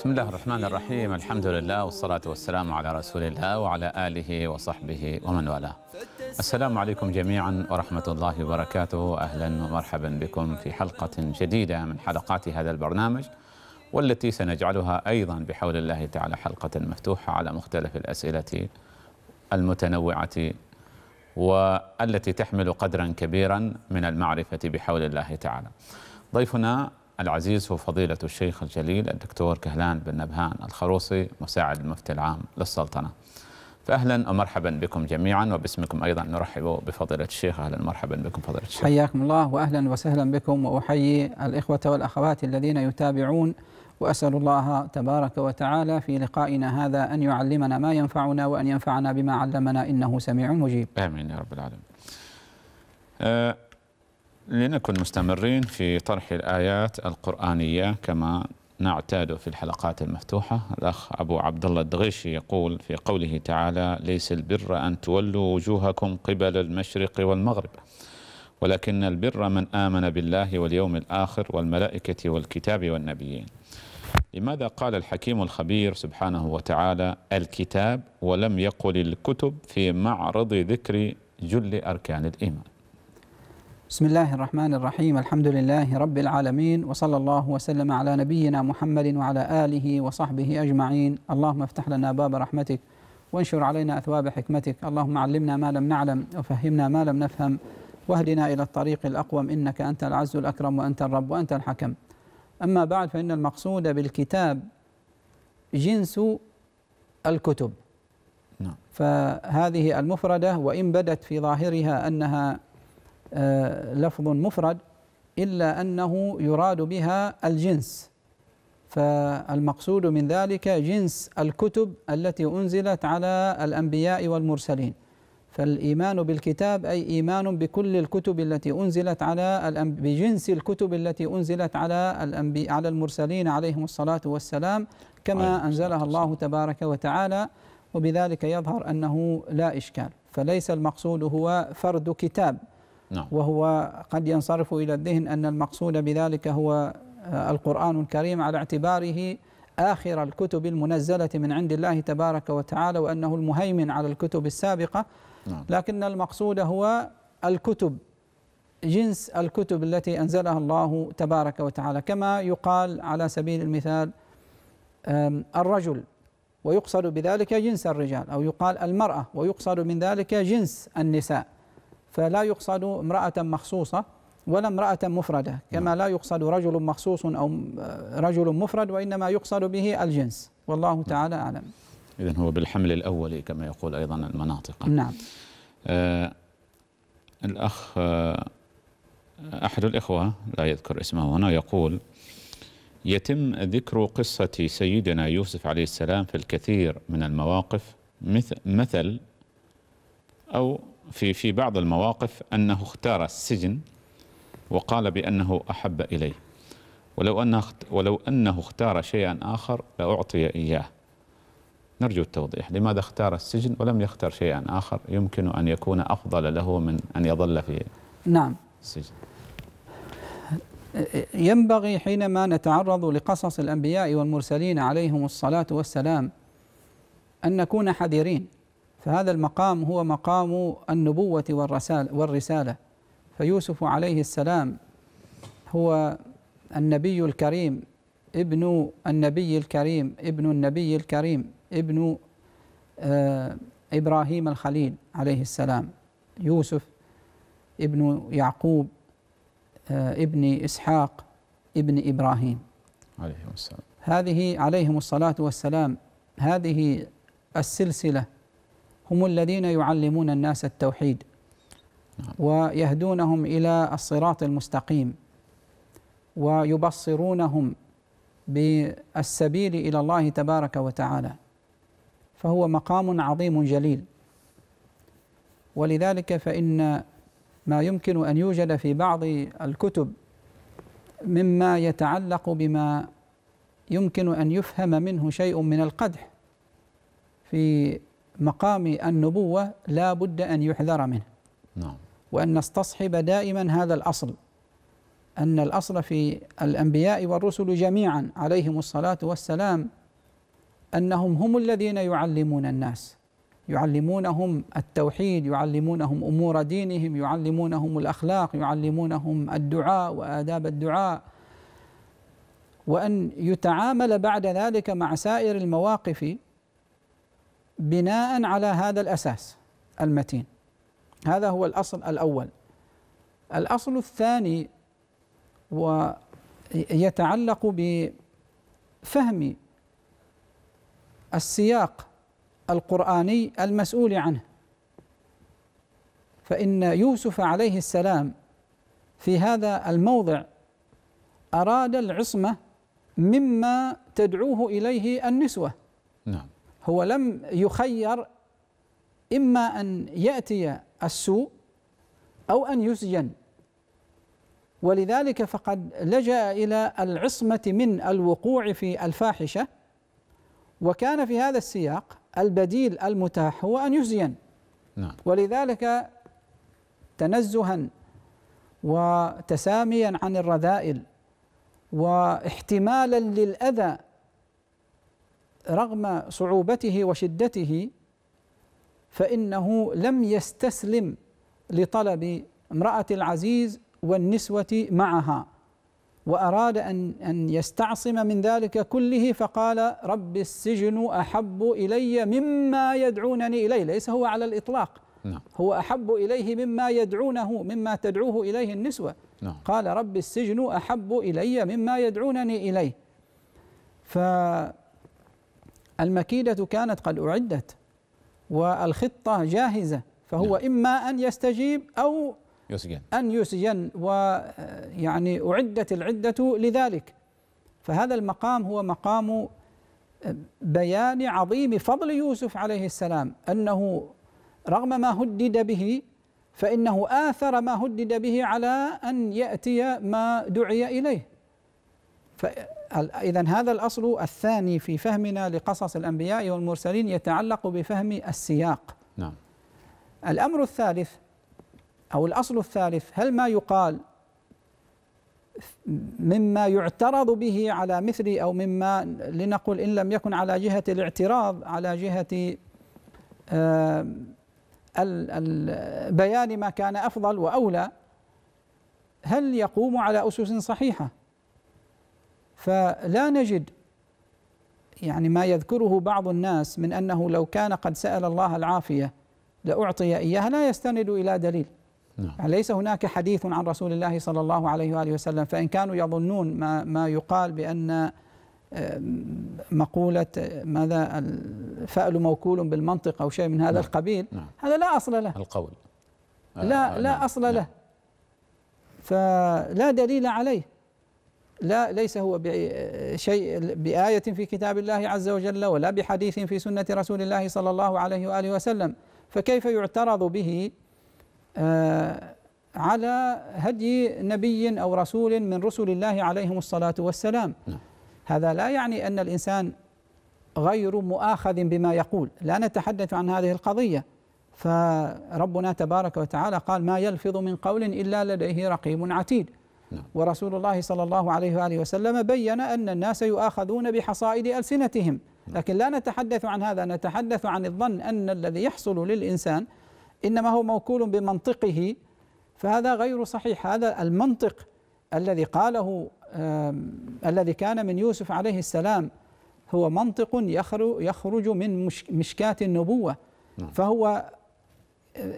بسم الله الرحمن الرحيم الحمد لله والصلاة والسلام على رسول الله وعلى آله وصحبه ومن والاه السلام عليكم جميعا ورحمة الله وبركاته أهلا ومرحبا بكم في حلقة جديدة من حلقات هذا البرنامج والتي سنجعلها أيضا بحول الله تعالى حلقة مفتوحة على مختلف الأسئلة المتنوعة والتي تحمل قدرا كبيرا من المعرفة بحول الله تعالى ضيفنا العزيز وفضيلة الشيخ الجليل الدكتور كهلان بن نبهان الخروصي مساعد المفتي العام للسلطنة فأهلا ومرحبا بكم جميعا وباسمكم أيضا نرحب بفضيلة الشيخ أهلا مرحبا بكم فضيلة الشيخ حياكم الله وأهلا وسهلا بكم وأحيي الإخوة والأخوات الذين يتابعون وأسأل الله تبارك وتعالى في لقائنا هذا أن يعلمنا ما ينفعنا وأن ينفعنا بما علمنا إنه سميع مجيب آمين يا رب العالمين آه، لنكن مستمرين في طرح الآيات القرآنية كما نعتاد في الحلقات المفتوحة الأخ أبو عبد الله الدغيشي يقول في قوله تعالى ليس البر أن تولوا وجوهكم قبل المشرق والمغرب ولكن البر من آمن بالله واليوم الآخر والملائكة والكتاب والنبيين لماذا قال الحكيم الخبير سبحانه وتعالى الكتاب ولم يقل الكتب في معرض ذكر جل أركان الإيمان بسم الله الرحمن الرحيم الحمد لله رب العالمين وصلى الله وسلم على نبينا محمد وعلى آله وصحبه أجمعين اللهم افتح لنا باب رحمتك وانشر علينا أثواب حكمتك اللهم علمنا ما لم نعلم وفهمنا ما لم نفهم واهدنا إلى الطريق الأقوم إنك أنت العز الأكرم وأنت الرب وأنت الحكم أما بعد فإن المقصود بالكتاب جنس الكتب فهذه المفردة وإن بدت في ظاهرها أنها آه، لفظ مفرد إلا أنه يراد بها الجنس فالمقصود من ذلك جنس الكتب التي أنزلت على الأنبياء والمرسلين فالإيمان بالكتاب أي إيمان بكل الكتب التي أنزلت على بجنس الكتب التي أنزلت على الأنبي... على المرسلين عليهم الصلاة والسلام كما أنزلها الله تبارك وتعالى وبذلك يظهر أنه لا إشكال فليس المقصود هو فرد كتاب نعم. وهو قد ينصرف إلى الذهن أن المقصود بذلك هو آه، القرآن الكريم على اعتباره آخر الكتب المنزلة من عند الله تبارك وتعالى وأنه المهيمن على الكتب السابقة نعم. لكن المقصود هو الكتب جنس الكتب التي أنزلها الله تبارك وتعالى كما يقال على سبيل المثال الرجل ويقصد بذلك جنس الرجال أو يقال المرأة ويقصد من ذلك جنس النساء فلا يقصد امرأة مخصوصة ولا امرأة مفردة كما لا يقصد رجل مخصوص أو رجل مفرد وإنما يقصد به الجنس والله نعم. تعالى أعلم إذن هو بالحمل الأولي كما يقول أيضا المناطق نعم آه الأخ آه أحد الإخوة لا يذكر اسمه هنا يقول يتم ذكر قصة سيدنا يوسف عليه السلام في الكثير من المواقف مثل, مثل أو في في بعض المواقف أنه اختار السجن وقال بأنه أحب إليه ولو أنه ولو أنه اختار شيئا آخر لأعطي إياه نرجو التوضيح لماذا اختار السجن ولم يختار شيئا آخر يمكن أن يكون أفضل له من أن يظل في نعم السجن ينبغي حينما نتعرض لقصص الأنبياء والمرسلين عليهم الصلاة والسلام أن نكون حذرين فهذا المقام هو مقام النبوة والرسالة فيوسف عليه السلام هو النبي الكريم ابن النبي الكريم ابن النبي الكريم ابن آه، إبراهيم الخليل عليه السلام يوسف ابن يعقوب آه، ابن إسحاق ابن إبراهيم عليه السلام هذه عليهم الصلاة والسلام هذه السلسلة هم الذين يعلمون الناس التوحيد ويهدونهم الى الصراط المستقيم ويبصرونهم بالسبيل الى الله تبارك وتعالى فهو مقام عظيم جليل ولذلك فان ما يمكن ان يوجد في بعض الكتب مما يتعلق بما يمكن ان يفهم منه شيء من القدح في مقام النبوة لا بد أن يحذر منه نعم وأن نستصحب دائما هذا الأصل أن الأصل في الأنبياء والرسل جميعا عليهم الصلاة والسلام أنهم هم الذين يعلمون الناس يعلمونهم التوحيد يعلمونهم امور دينهم يعلمونهم الاخلاق يعلمونهم الدعاء واداب الدعاء وان يتعامل بعد ذلك مع سائر المواقف بناء على هذا الأساس المتين هذا هو الأصل الأول الأصل الثاني ويتعلق بفهم السياق القرآني المسؤول عنه فإن يوسف عليه السلام في هذا الموضع أراد العصمة مما تدعوه إليه النسوة نعم هو لم يخير إما أن يأتي السوء أو أن يسجن ولذلك فقد لجأ إلى العصمة من الوقوع في الفاحشة وكان في هذا السياق البديل المتاح هو أن يسجن نعم. ولذلك تنزها وتساميا عن الرذائل واحتمالا للأذى رغم صعوبته وشدته فإنه لم يستسلم لطلب امرأة العزيز والنسوة معها وأراد أن أن يستعصم من ذلك كله فقال رب السجن أحب إلي مما يدعونني إليه ليس هو على الإطلاق نعم. هو أحب إليه مما يدعونه مما تدعوه إليه النسوة نعم. قال رب السجن أحب إلي مما يدعونني إليه ف المكيدة كانت قد أعدت والخطة جاهزة فهو نعم. إما أن يستجيب أو يسجن أن يسجن ويعني أعدت العدة لذلك فهذا المقام هو مقام آه، بيان عظيم فضل يوسف عليه السلام أنه رغم ما هدد به فإنه آثر ما هدد به على أن يأتي ما دعي إليه إذا هذا الأصل الثاني في فهمنا لقصص الأنبياء والمرسلين يتعلق بفهم السياق نعم الأمر الثالث أو الأصل الثالث هل ما يقال مما يعترض به على مثل أو مما لنقل إن لم يكن على جهة الاعتراض على جهة آه، بيان ما كان أفضل وأولى هل يقوم على أسس صحيحة فلا نجد يعني ما يذكره بعض الناس من انه لو كان قد سال الله العافيه لاعطي اياها لا يستند الى دليل نعم. ليس هناك حديث عن رسول الله صلى الله عليه واله وسلم فان كانوا يظنون ما ما يقال بان آه، مقولة آه، ماذا الفأل موكول بالمنطق أو شيء من هذا نعم. القبيل نعم. هذا لا أصل له القول لا آه لا نعم. أصل نعم. له فلا دليل عليه لا ليس هو بشيء بآية في كتاب الله عز وجل ولا بحديث في سنة رسول الله صلى الله عليه وآله وسلم فكيف يعترض به آه، على هدي نبي أو رسول من رسل الله عليهم الصلاة والسلام نعم. هذا لا يعني أن الإنسان غير مؤاخذ بما يقول لا نتحدث عن هذه القضية فربنا تبارك وتعالى قال ما يلفظ من قول إلا لديه رقيب عتيد نعم. ورسول الله صلى الله عليه وآله وسلم بين أن الناس يؤاخذون بحصائد ألسنتهم نعم. لكن لا نتحدث عن هذا نتحدث عن الظن أن الذي يحصل للإنسان إنما هو موكول بمنطقه فهذا غير صحيح هذا المنطق الذي قاله الذي كان من يوسف عليه السلام هو منطق يخرج من مشكاة النبوة نعم. فهو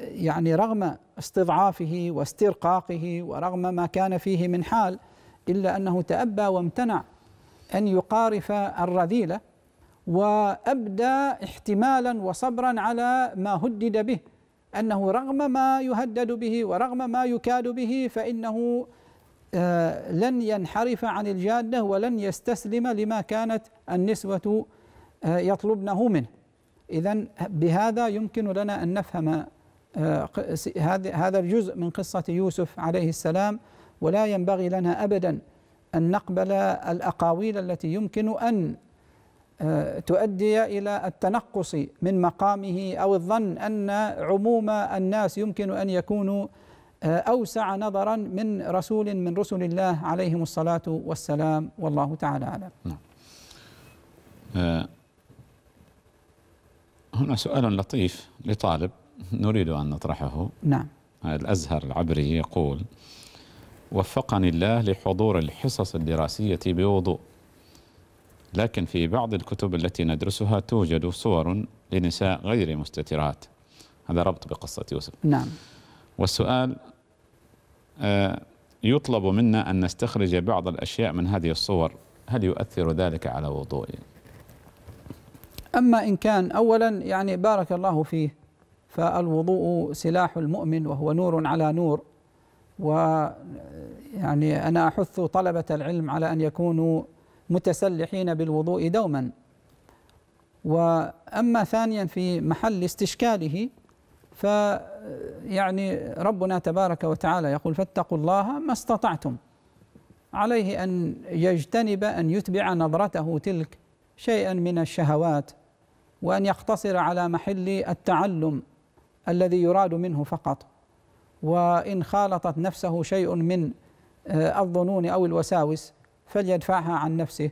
يعني رغم استضعافه واسترقاقه ورغم ما كان فيه من حال إلا أنه تأبى وامتنع أن يقارف الرذيلة وأبدى احتمالا وصبرا على ما هدد به أنه رغم ما يهدد به ورغم ما يكاد به فإنه آه، لن ينحرف عن الجادة ولن يستسلم لما كانت النسوة آه، يطلبنه منه إذا بهذا يمكن لنا أن نفهم آه، هذا الجزء من قصة يوسف عليه السلام ولا ينبغي لنا أبدا أن نقبل الأقاويل التي يمكن أن آه، تؤدي إلى التنقص من مقامه أو الظن أن عموم الناس يمكن أن يكونوا آه، أوسع نظرا من رسول من رسل الله عليهم الصلاة والسلام والله تعالى أعلم نعم. هنا سؤال لطيف لطالب نريد أن نطرحه نعم الأزهر العبري يقول وفقني الله لحضور الحصص الدراسية بوضوء لكن في بعض الكتب التي ندرسها توجد صور لنساء غير مستترات هذا ربط بقصة يوسف نعم والسؤال آه، يطلب منا أن نستخرج بعض الأشياء من هذه الصور هل يؤثر ذلك على وضوئي أما إن كان أولا يعني بارك الله فيه فالوضوء سلاح المؤمن وهو نور على نور و يعني أنا أحث طلبة العلم على أن يكونوا متسلحين بالوضوء دوما وأما ثانيا في محل استشكاله فيعني ربنا تبارك وتعالى يقول فاتقوا الله ما استطعتم عليه أن يجتنب أن يتبع نظرته تلك شيئا من الشهوات وأن يقتصر على محل التعلم الذي يراد منه فقط وإن خالطت نفسه شيء من آه، الظنون أو الوساوس فليدفعها عن نفسه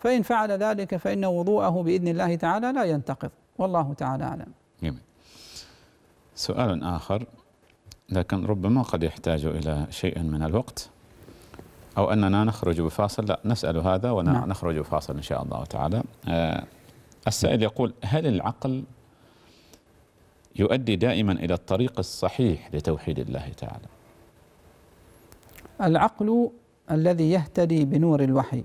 فإن فعل ذلك فإن وضوءه بإذن الله تعالى لا ينتقض والله تعالى أعلم جميل سؤال آخر لكن ربما قد يحتاج إلى شيء من الوقت أو أننا نخرج بفاصل لا نسأل هذا ونخرج نعم. بفاصل إن شاء الله تعالى آه، السائل يقول هل العقل يؤدي دائما إلى الطريق الصحيح لتوحيد الله تعالى العقل الذي يهتدي بنور الوحي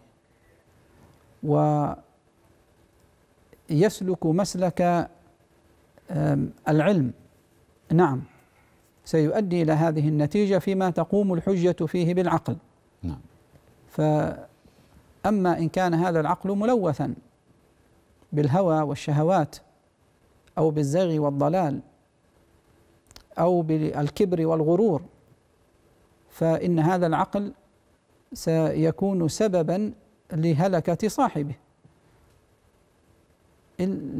ويسلك مسلك العلم نعم سيؤدي إلى هذه النتيجة فيما تقوم الحجة فيه بالعقل نعم فأما إن كان هذا العقل ملوثا بالهوى والشهوات أو بالزيغ والضلال أو بالكبر والغرور فإن هذا العقل سيكون سببا لهلكة صاحبه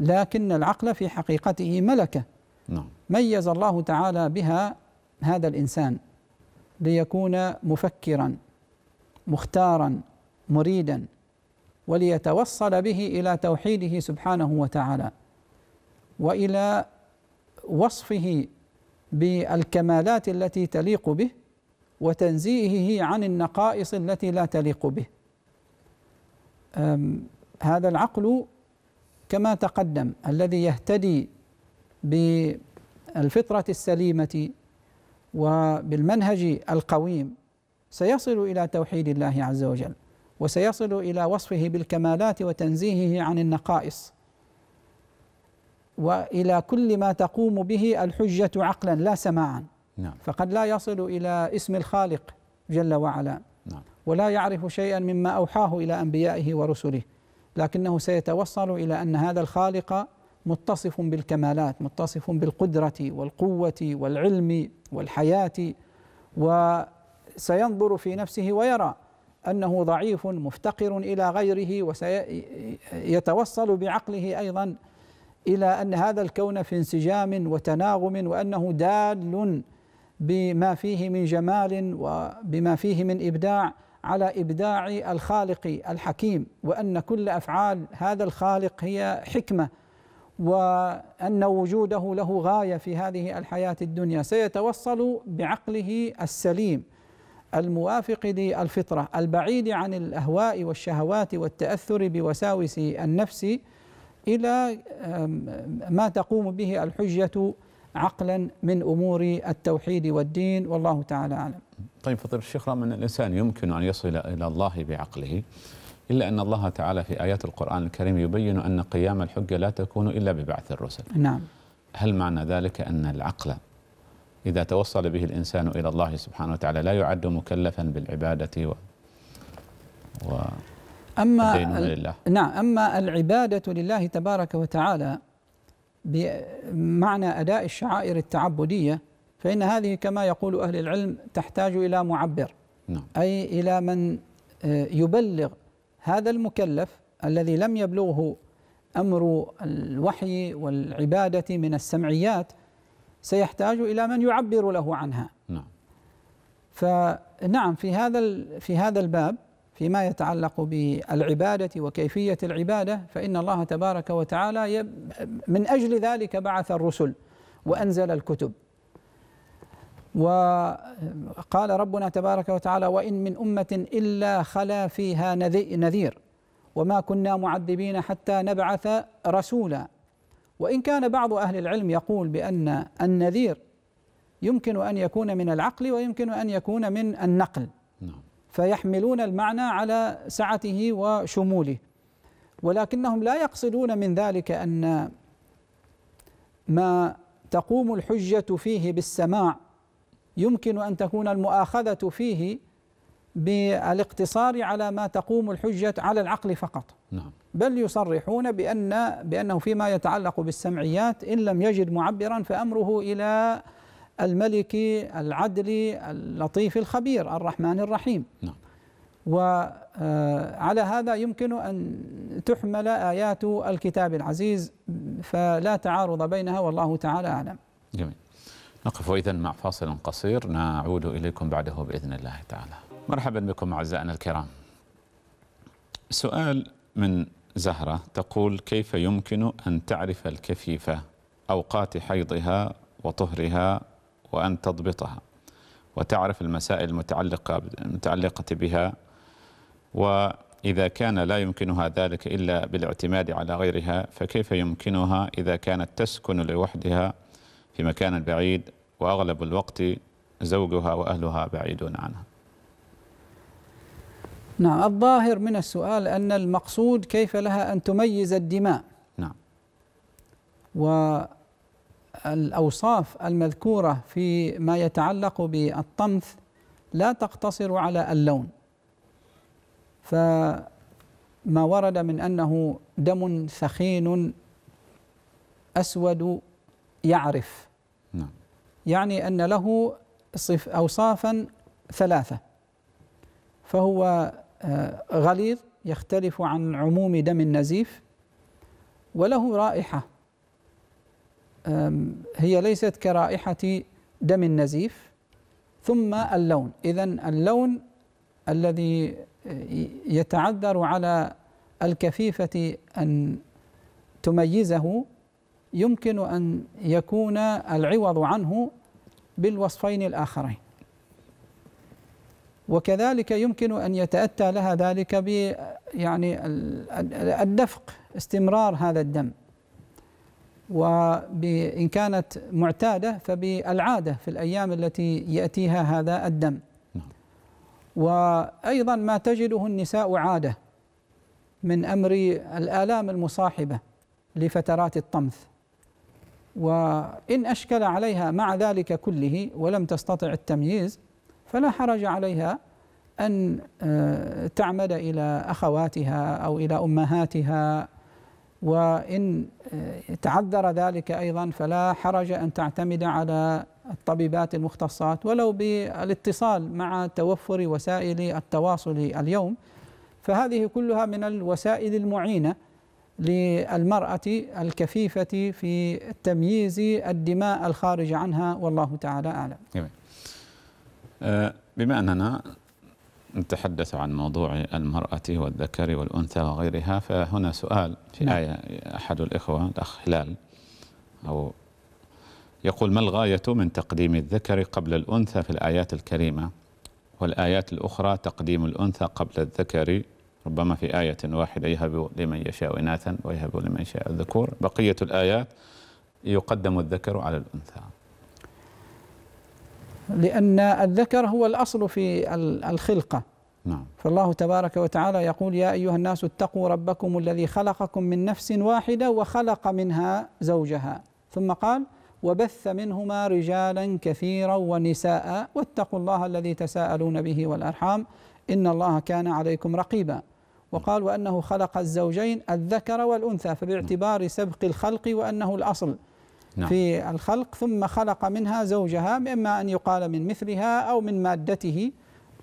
لكن العقل في حقيقته ملكة نعم. ميز الله تعالى بها هذا الإنسان ليكون مفكرا مختارا مريدا وليتوصل به إلى توحيده سبحانه وتعالى والى وصفه بالكمالات التي تليق به وتنزيهه عن النقائص التي لا تليق به هذا العقل كما تقدم الذي يهتدي بالفطره السليمه وبالمنهج القويم سيصل الى توحيد الله عز وجل وسيصل الى وصفه بالكمالات وتنزيهه عن النقائص والى كل ما تقوم به الحجه عقلا لا سماعا نعم. فقد لا يصل الى اسم الخالق جل وعلا نعم. ولا يعرف شيئا مما اوحاه الى انبيائه ورسله لكنه سيتوصل الى ان هذا الخالق متصف بالكمالات متصف بالقدره والقوه والعلم والحياه وسينظر في نفسه ويرى انه ضعيف مفتقر الى غيره وسيتوصل بعقله ايضا الى ان هذا الكون في انسجام وتناغم وانه دال بما فيه من جمال وبما فيه من ابداع على ابداع الخالق الحكيم وان كل افعال هذا الخالق هي حكمه وان وجوده له غايه في هذه الحياه الدنيا سيتوصل بعقله السليم الموافق للفطره البعيد عن الاهواء والشهوات والتاثر بوساوس النفس إلى ما تقوم به الحجة عقلا من أمور التوحيد والدين والله تعالى أعلم طيب فضيلة الشيخ رغم أن الإنسان يمكن أن يصل إلى الله بعقله إلا أن الله تعالى في آيات القرآن الكريم يبين أن قيام الحجة لا تكون إلا ببعث الرسل نعم هل معنى ذلك أن العقل إذا توصل به الإنسان إلى الله سبحانه وتعالى لا يعد مكلفا بالعبادة و, و... أما لله. نعم أما العبادة لله تبارك وتعالى بمعنى أداء الشعائر التعبدية فإن هذه كما يقول أهل العلم تحتاج إلى معبر نعم. أي إلى من آه، يبلغ هذا المكلف الذي لم يبلغه أمر الوحي والعبادة من السمعيات سيحتاج إلى من يعبر له عنها نعم فنعم في هذا في هذا الباب فيما يتعلق بالعبادة وكيفية العبادة فإن الله تبارك وتعالى من أجل ذلك بعث الرسل وأنزل الكتب وقال ربنا تبارك وتعالى وإن من أمة إلا خلا فيها نذير وما كنا معذبين حتى نبعث رسولا وإن كان بعض أهل العلم يقول بأن النذير يمكن أن يكون من العقل ويمكن أن يكون من النقل نعم فيحملون المعنى على سعته وشموله ولكنهم لا يقصدون من ذلك ان ما تقوم الحجه فيه بالسماع يمكن ان تكون المؤاخذه فيه بالاقتصار على ما تقوم الحجه على العقل فقط نعم. بل يصرحون بان بانه فيما يتعلق بالسمعيات ان لم يجد معبرا فامره الى الملكي العدلي اللطيف الخبير الرحمن الرحيم نعم وعلى آه، هذا يمكن أن تحمل آيات الكتاب العزيز فلا تعارض بينها والله تعالى أعلم جميل نقف إذا مع فاصل قصير نعود إليكم بعده بإذن الله تعالى مرحبا بكم أعزائنا الكرام سؤال من زهرة تقول كيف يمكن أن تعرف الكفيفة أوقات حيضها وطهرها وأن تضبطها وتعرف المسائل المتعلقة المتعلقة بها وإذا كان لا يمكنها ذلك إلا بالاعتماد على غيرها فكيف يمكنها إذا كانت تسكن لوحدها في مكان بعيد وأغلب الوقت زوجها وأهلها بعيدون عنها نعم الظاهر من السؤال أن المقصود كيف لها أن تميز الدماء نعم و الأوصاف المذكورة في ما يتعلق بالطمث لا تقتصر على اللون فما ورد من أنه دم ثخين أسود يعرف نعم. يعني أن له صف أوصافا ثلاثة فهو آه، غليظ يختلف عن عموم دم النزيف وله رائحة هي ليست كرائحة دم النزيف ثم اللون إذا اللون الذي يتعذر على الكفيفة أن تميزه يمكن أن يكون العوض عنه بالوصفين الآخرين وكذلك يمكن أن يتأتى لها ذلك ب يعني الدفق استمرار هذا الدم وإن كانت معتادة فبالعادة في الأيام التي يأتيها هذا الدم نعم. وأيضا ما تجده النساء عادة من أمر الآلام المصاحبة لفترات الطمث وإن أشكل عليها مع ذلك كله ولم تستطع التمييز فلا حرج عليها أن آه، تعمد إلى أخواتها أو إلى أمهاتها وإن آه، تعذر ذلك أيضا فلا حرج أن تعتمد على الطبيبات المختصات ولو بالاتصال مع توفر وسائل التواصل اليوم فهذه كلها من الوسائل المعينه للمراه الكفيفه في تمييز الدماء الخارج عنها والله تعالى اعلم. جميل. آه، بما اننا نتحدث عن موضوع المرأة والذكر والأنثى وغيرها فهنا سؤال في نعم. آية أحد الإخوة الأخ هلال أو يقول ما الغاية من تقديم الذكر قبل الأنثى في الآيات الكريمة والآيات الأخرى تقديم الأنثى قبل الذكر ربما في آية واحدة يهب لمن يشاء إناثا ويهب لمن يشاء الذكور بقية الآيات يقدم الذكر على الأنثى لأن الذكر هو الأصل في الخلقة نعم فالله تبارك وتعالى يقول يا أيها الناس اتقوا ربكم الذي خلقكم من نفس واحدة وخلق منها زوجها ثم قال وبث منهما رجالا كثيرا ونساء واتقوا الله الذي تساءلون به والأرحام إن الله كان عليكم رقيبا وقال وأنه خلق الزوجين الذكر والأنثى فباعتبار سبق الخلق وأنه الأصل نعم. في الخلق ثم خلق منها زوجها إما أن يقال من مثلها أو من مادته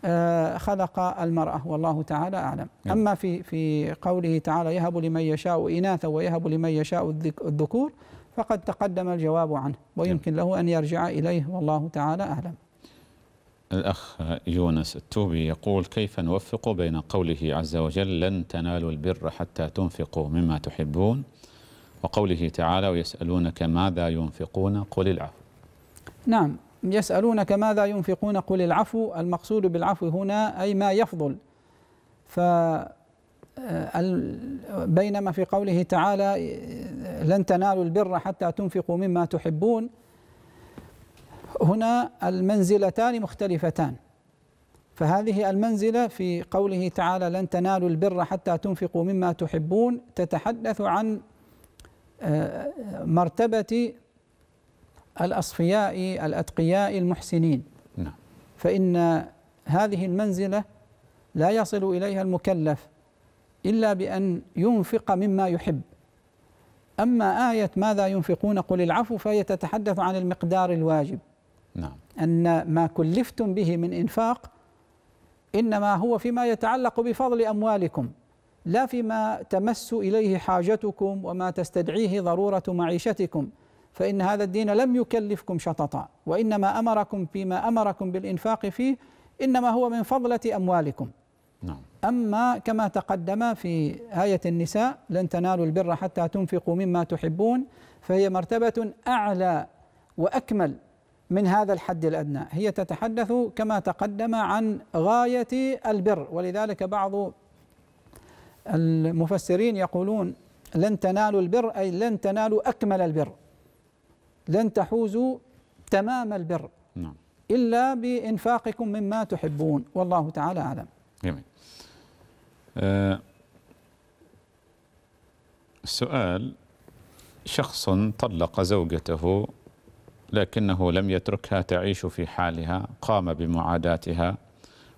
آه، خلق المرأة والله تعالى أعلم نعم. أما في, في قوله تعالى يهب لمن يشاء إناثا ويهب لمن يشاء الذكور فقد تقدم الجواب عنه ويمكن نعم. له أن يرجع إليه والله تعالى أعلم الأخ يونس التوبي يقول كيف نوفق بين قوله عز وجل لن تنالوا البر حتى تنفقوا مما تحبون وقوله تعالى ويسألونك ماذا ينفقون قل العفو نعم يسألونك ماذا ينفقون قل العفو المقصود بالعفو هنا أي ما يفضل ف آه، بينما في قوله تعالى لن تنالوا البر حتى تنفقوا مما تحبون هنا المنزلتان مختلفتان فهذه المنزلة في قوله تعالى لن تنالوا البر حتى تنفقوا مما تحبون تتحدث عن مرتبة الأصفياء الأتقياء المحسنين نعم. فإن هذه المنزلة لا يصل إليها المكلف إلا بأن ينفق مما يحب أما آية ماذا ينفقون قل العفو فهي تتحدث عن المقدار الواجب نعم. أن ما كلفتم به من إنفاق إنما هو فيما يتعلق بفضل أموالكم لا فيما تمس اليه حاجتكم وما تستدعيه ضروره معيشتكم فان هذا الدين لم يكلفكم شططا وانما امركم فيما امركم بالانفاق فيه انما هو من فضله اموالكم نعم. أما كما تقدم في آية النساء لن تنالوا البر حتى تنفقوا مما تحبون فهي مرتبة أعلى وأكمل من هذا الحد الأدنى هي تتحدث كما تقدم عن غاية البر ولذلك بعض المفسرين يقولون لن تنالوا البر أي لن تنالوا أكمل البر لن تحوزوا تمام البر نعم. إلا بإنفاقكم مما تحبون والله تعالى أعلم جميل أه السؤال شخص طلق زوجته لكنه لم يتركها تعيش في حالها قام بمعاداتها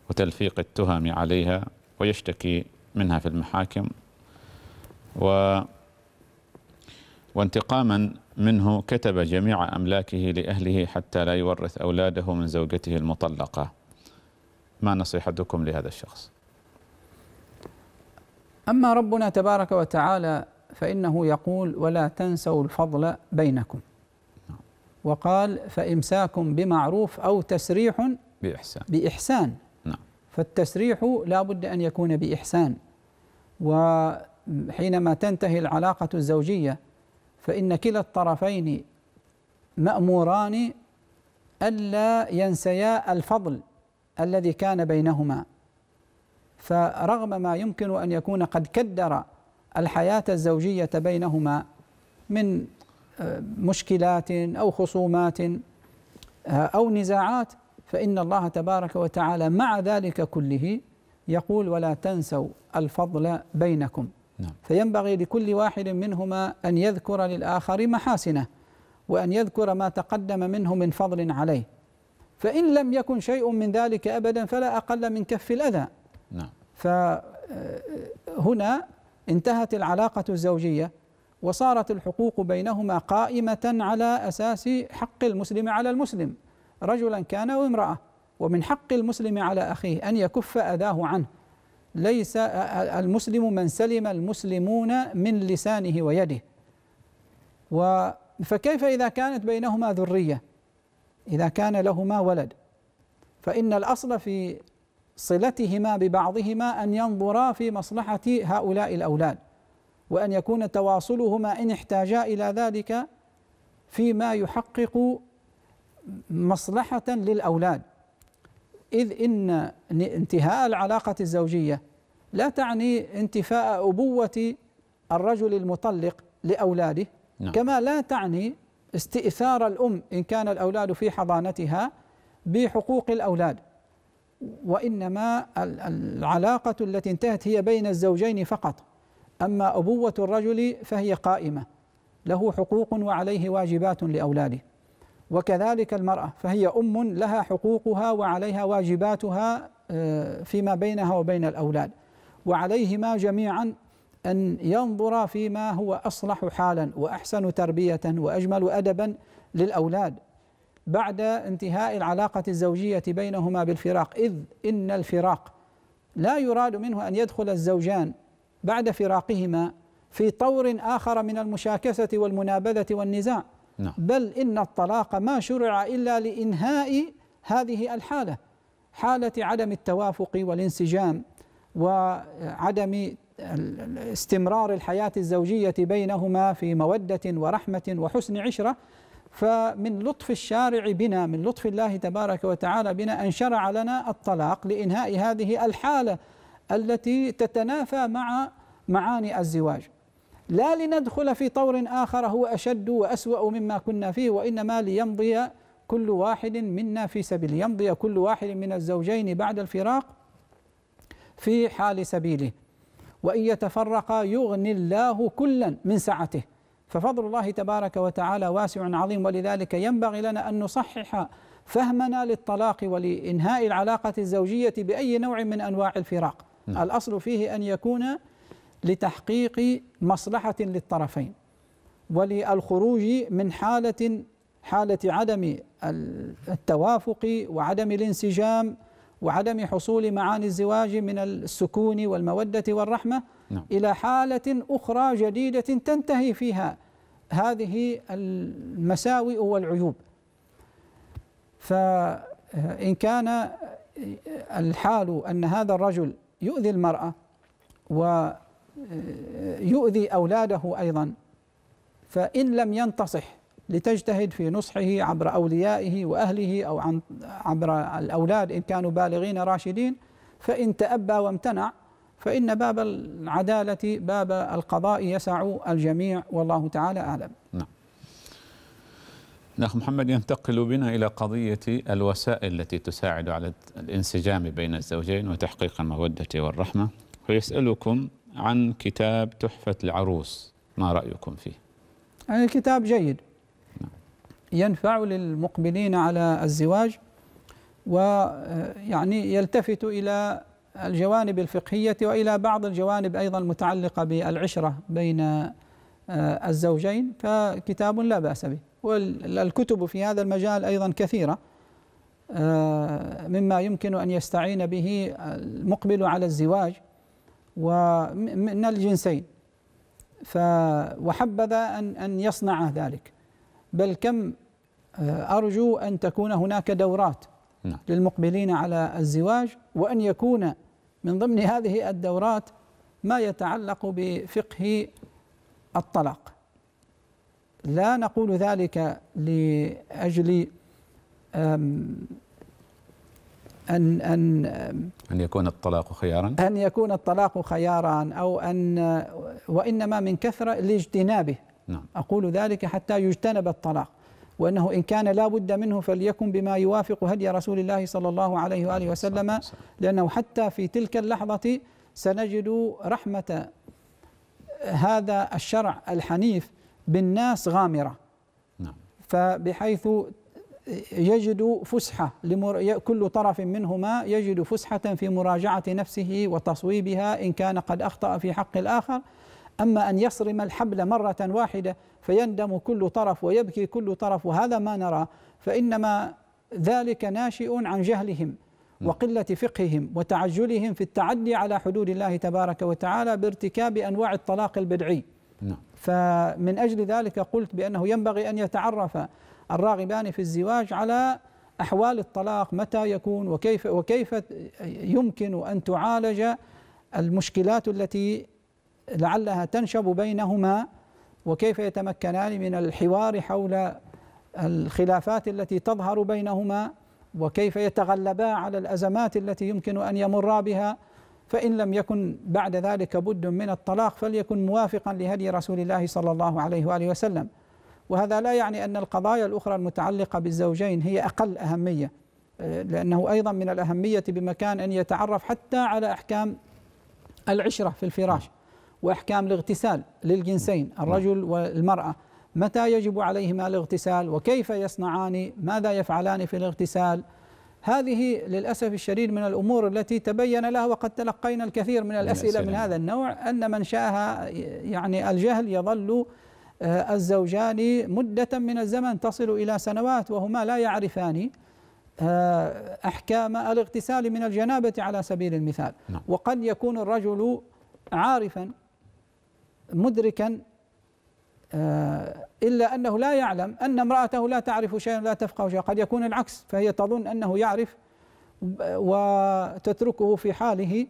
وتلفيق التهم عليها ويشتكي منها في المحاكم و وانتقاما منه كتب جميع أملاكه لأهله حتى لا يورث أولاده من زوجته المطلقة ما نصيحتكم لهذا الشخص أما ربنا تبارك وتعالى فإنه يقول ولا تنسوا الفضل بينكم نعم. وقال فإمساكم بمعروف أو تسريح بإحسان, بإحسان فالتسريح لا بد أن يكون بإحسان وحينما تنتهي العلاقة الزوجية فإن كلا الطرفين مأموران ألا ينسيا الفضل الذي كان بينهما فرغم ما يمكن أن يكون قد كدر الحياة الزوجية بينهما من آه، مشكلات أو خصومات آه، أو نزاعات فإن الله تبارك وتعالى مع ذلك كله يقول ولا تنسوا الفضل بينكم نعم. فينبغي لكل واحد منهما أن يذكر للآخر محاسنه وأن يذكر ما تقدم منه من فضل عليه فإن لم يكن شيء من ذلك أبدا فلا أقل من كف الأذى نعم. فهنا انتهت العلاقة الزوجية وصارت الحقوق بينهما قائمة على أساس حق المسلم على المسلم رجلا كان أو امرأة ومن حق المسلم على أخيه أن يكف أذاه عنه ليس المسلم من سلم المسلمون من لسانه ويده و فكيف إذا كانت بينهما ذرية إذا كان لهما ولد فإن الأصل في صلتهما ببعضهما أن ينظرا في مصلحة هؤلاء الأولاد وأن يكون تواصلهما إن احتاجا إلى ذلك فيما يحقق مصلحة للأولاد إذ إن انتهاء العلاقة الزوجية لا تعني انتفاء أبوة الرجل المطلق لأولاده نعم. كما لا تعني استئثار الأم إن كان الأولاد في حضانتها بحقوق الأولاد وإنما العلاقة التي انتهت هي بين الزوجين فقط أما أبوة الرجل فهي قائمة له حقوق وعليه واجبات لأولاده وكذلك المرأة فهي أم لها حقوقها وعليها واجباتها آه، فيما بينها وبين الأولاد وعليهما جميعا أن ينظر فيما هو أصلح حالا وأحسن تربية وأجمل أدبا للأولاد بعد انتهاء العلاقة الزوجية بينهما بالفراق إذ إن الفراق لا يراد منه أن يدخل الزوجان بعد فراقهما في طور آخر من المشاكسة والمنابذة والنزاع نعم. بل إن الطلاق ما شرع إلا لإنهاء هذه الحالة حالة عدم التوافق والانسجام وعدم استمرار الحياة الزوجية بينهما في مودة ورحمة وحسن عشرة فمن لطف الشارع بنا من لطف الله تبارك وتعالى بنا أن شرع لنا الطلاق لإنهاء هذه الحالة التي تتنافى مع معاني الزواج لا لندخل في طور آخر هو أشد وأسوأ مما كنا فيه وإنما ليمضي كل واحد منا في سبيل يمضي كل واحد من الزوجين بعد الفراق في حال سبيله وإن يتفرقا يغني الله كلا من سعته ففضل الله تبارك وتعالى واسع عظيم ولذلك ينبغي لنا أن نصحح فهمنا للطلاق ولإنهاء العلاقة الزوجية بأي نوع من أنواع الفراق نعم. الأصل فيه أن يكون لتحقيق مصلحة للطرفين وللخروج من حالة حالة عدم التوافق وعدم الانسجام وعدم حصول معاني الزواج من السكون والمودة والرحمة نعم. إلى حالة أخرى جديدة تنتهي فيها هذه المساوئ والعيوب فإن كان الحال أن هذا الرجل يؤذي المرأة يؤذي أولاده أيضا فإن لم ينتصح لتجتهد في نصحه عبر أوليائه وأهله أو عن عبر الأولاد إن كانوا بالغين راشدين فإن تأبى وامتنع فإن باب العدالة باب القضاء يسع الجميع والله تعالى أعلم نعم الأخ محمد ينتقل بنا إلى قضية الوسائل التي تساعد على الانسجام بين الزوجين وتحقيق المودة والرحمة ويسألكم عن كتاب تحفة العروس ما رأيكم فيه؟ يعني كتاب جيد نعم. ينفع للمقبلين على الزواج ويعني آه، يلتفت إلى الجوانب الفقهية وإلى بعض الجوانب أيضا المتعلقة بالعشرة بين آه، الزوجين فكتاب لا بأس به والكتب في هذا المجال أيضا كثيرة آه، مما يمكن أن يستعين به المقبل على الزواج ومن الجنسين ف وحبذا أن أن يصنع ذلك بل كم آه، أرجو أن تكون هناك دورات نعم. للمقبلين على الزواج وأن يكون من ضمن هذه الدورات ما يتعلق بفقه الطلاق لا نقول ذلك لأجل أن أن أن يكون الطلاق خيارا أن يكون الطلاق خيارا أو أن وإنما من كثرة لاجتنابه نعم. أقول ذلك حتى يجتنب الطلاق وأنه إن كان لا بد منه فليكن بما يوافق هدي رسول الله صلى الله عليه وآله وسلم لأنه حتى في تلك اللحظة سنجد رحمة هذا الشرع الحنيف بالناس غامرة نعم. فبحيث يجد فسحة كل طرف منهما يجد فسحة في مراجعة نفسه وتصويبها إن كان قد أخطأ في حق الآخر أما أن يصرم الحبل مرة واحدة فيندم كل طرف ويبكي كل طرف وهذا ما نرى فإنما ذلك ناشئ عن جهلهم وقلة فقههم وتعجلهم في التعدي على حدود الله تبارك وتعالى بارتكاب أنواع الطلاق البدعي نعم. فمن أجل ذلك قلت بأنه ينبغي أن يتعرف الراغبان يعني في الزواج على احوال الطلاق متى يكون وكيف وكيف يمكن ان تعالج المشكلات التي لعلها تنشب بينهما وكيف يتمكنان من الحوار حول الخلافات التي تظهر بينهما وكيف يتغلبا على الازمات التي يمكن ان يمرا بها فان لم يكن بعد ذلك بد من الطلاق فليكن موافقا لهدي رسول الله صلى الله عليه واله وسلم وهذا لا يعني أن القضايا الأخرى المتعلقة بالزوجين هي أقل أهمية آه، لأنه أيضا من الأهمية بمكان أن يتعرف حتى على أحكام العشرة في الفراش وأحكام الاغتسال للجنسين الرجل والمرأة متى يجب عليهما الاغتسال وكيف يصنعان ماذا يفعلان في الاغتسال هذه للأسف الشديد من الأمور التي تبين لها وقد تلقينا الكثير من الأسئلة من هذا النوع أن من شاها يعني الجهل يظل آه، الزوجان مدة من الزمن تصل إلى سنوات وهما لا يعرفان آه، أحكام الاغتسال من الجنابة على سبيل المثال نعم. وقد يكون الرجل عارفا مدركا آه، إلا أنه لا يعلم أن امرأته لا تعرف شيئا لا تفقه شيئا قد يكون العكس فهي تظن أنه يعرف وتتركه في حاله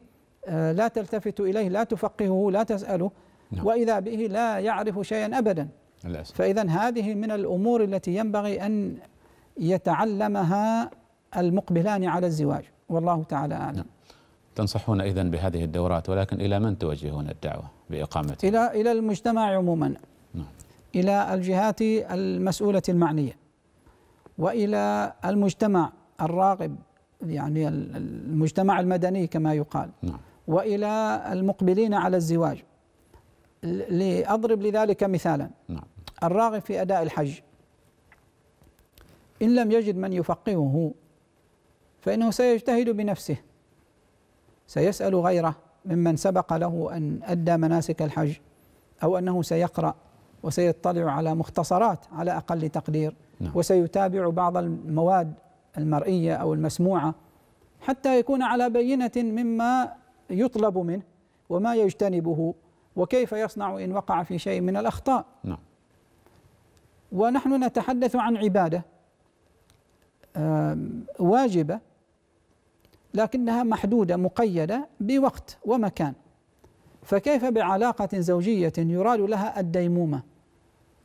لا تلتفت إليه لا تفقهه لا تسأله نعم. وإذا به لا يعرف شيئا أبدا للأسف. فإذا هذه من الأمور التي ينبغي أن يتعلمها المقبلان على الزواج والله تعالى أعلم نعم. تنصحون إذا بهذه الدورات ولكن إلى من توجهون الدعوة بإقامتها؟ إلى إلى المجتمع عموما نعم. إلى الجهات المسؤولة المعنية وإلى المجتمع الراغب يعني المجتمع المدني كما يقال نعم. وإلى المقبلين على الزواج لأضرب لذلك مثالا نعم. الراغب في أداء الحج إن لم يجد من يفقهه فإنه سيجتهد بنفسه سيسأل غيره ممن سبق له أن أدى مناسك الحج أو أنه سيقرأ وسيطلع على مختصرات على أقل تقدير نعم. وسيتابع بعض المواد المرئية أو المسموعة حتى يكون على بينة مما يطلب منه وما يجتنبه وكيف يصنع إن وقع في شيء من الأخطاء نعم ونحن نتحدث عن عبادة واجبة لكنها محدودة مقيدة بوقت ومكان فكيف بعلاقة زوجية يراد لها الديمومة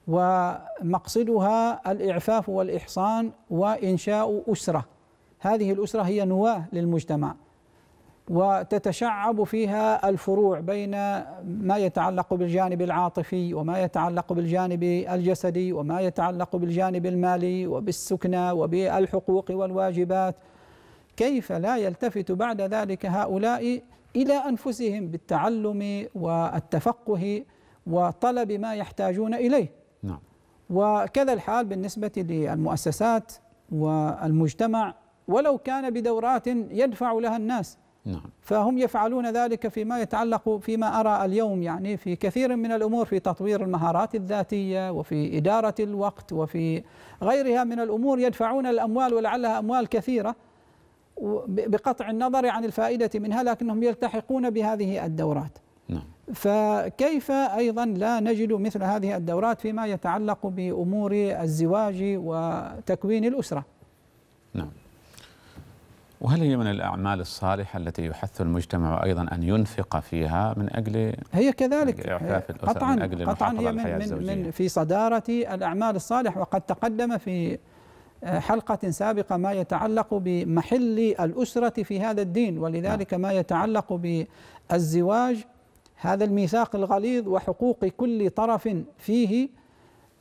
ومقصدها الإعفاف والإحصان وإنشاء أسرة هذه الأسرة هي نواة للمجتمع وتتشعب فيها الفروع بين ما يتعلق بالجانب العاطفي وما يتعلق بالجانب الجسدي وما يتعلق بالجانب المالي وبالسكنى وبالحقوق والواجبات كيف لا يلتفت بعد ذلك هؤلاء الى انفسهم بالتعلم والتفقه وطلب ما يحتاجون اليه. نعم. وكذا الحال بالنسبه للمؤسسات والمجتمع ولو كان بدورات يدفع لها الناس. نعم فهم يفعلون ذلك فيما يتعلق فيما أرى اليوم يعني في كثير من الأمور في تطوير المهارات الذاتية وفي إدارة الوقت وفي غيرها من الأمور يدفعون الأموال ولعلها أموال كثيرة بقطع النظر عن الفائدة منها لكنهم يلتحقون بهذه الدورات نعم. فكيف أيضا لا نجد مثل هذه الدورات فيما يتعلق بأمور الزواج وتكوين الأسرة وهل هي من الأعمال الصالحة التي يحث المجتمع أيضا أن ينفق فيها من أجل هي كذلك قطعا من أجل قطعا هي من, من, من في صدارة الأعمال الصالحة وقد تقدم في حلقة سابقة ما يتعلق بمحل الأسرة في هذا الدين ولذلك نعم. ما يتعلق بالزواج هذا الميثاق الغليظ وحقوق كل طرف فيه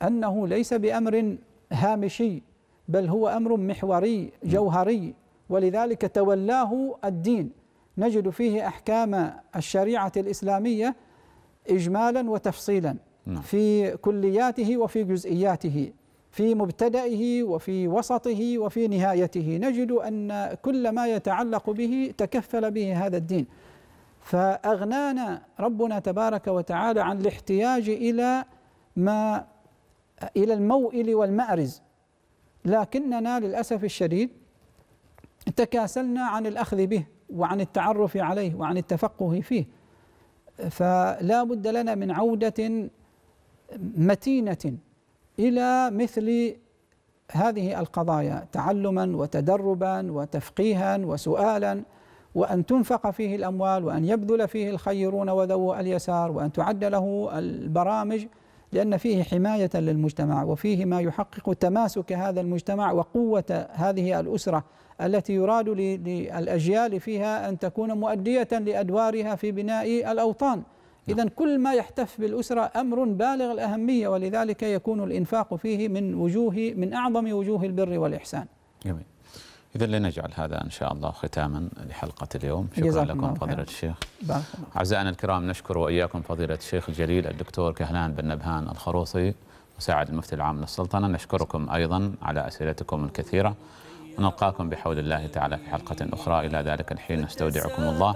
أنه ليس بأمر هامشي بل هو أمر محوري جوهري ولذلك تولاه الدين نجد فيه احكام الشريعه الاسلاميه اجمالا وتفصيلا نعم. في كلياته وفي جزئياته في مبتدئه وفي وسطه وفي نهايته نجد ان كل ما يتعلق به تكفل به هذا الدين فاغنانا ربنا تبارك وتعالى عن الاحتياج الى ما الى الموئل والمأرز لكننا للاسف الشديد تكاسلنا عن الأخذ به وعن التعرف عليه وعن التفقه فيه فلا بد لنا من عودة متينة إلى مثل هذه القضايا تعلما وتدربا وتفقيها وسؤالا وأن تنفق فيه الأموال وأن يبذل فيه الخيرون وذو اليسار وأن تعد له البرامج لأن فيه حماية للمجتمع وفيه ما يحقق تماسك هذا المجتمع وقوة هذه الأسرة التي يراد للأجيال فيها أن تكون مؤدية لأدوارها في بناء الأوطان نعم. إذا كل ما يحتف بالأسرة أمر بالغ الأهمية ولذلك يكون الإنفاق فيه من وجوه من أعظم وجوه البر والإحسان جميل إذا لنجعل هذا إن شاء الله ختاما لحلقة اليوم شكرا لكم فضيلة الشيخ أعزائنا الكرام نشكر وإياكم فضيلة الشيخ الجليل الدكتور كهلان بن نبهان الخروصي مساعد المفتي العام للسلطنة نشكركم أيضا على أسئلتكم الكثيرة ونلقاكم بحول الله تعالى في حلقة أخرى إلى ذلك الحين نستودعكم الله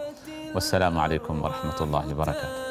والسلام عليكم ورحمة الله وبركاته